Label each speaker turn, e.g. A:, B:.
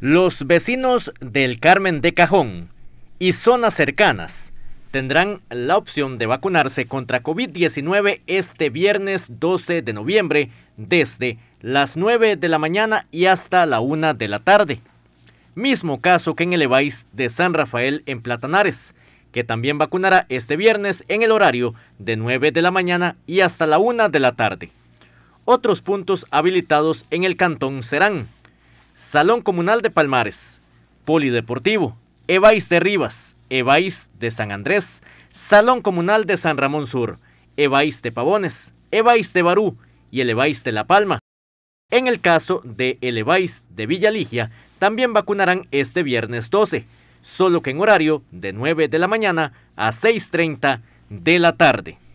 A: Los vecinos del Carmen de Cajón y zonas cercanas tendrán la opción de vacunarse contra COVID-19 este viernes 12 de noviembre desde las 9 de la mañana y hasta la 1 de la tarde. Mismo caso que en el EVAIS de San Rafael en Platanares, que también vacunará este viernes en el horario de 9 de la mañana y hasta la 1 de la tarde. Otros puntos habilitados en el cantón serán Salón Comunal de Palmares, Polideportivo, Evais de Rivas, Evais de San Andrés, Salón Comunal de San Ramón Sur, Evais de Pavones, Evais de Barú y el de La Palma. En el caso de el de Villa Ligia, también vacunarán este viernes 12, solo que en horario de 9 de la mañana a 6.30 de la tarde.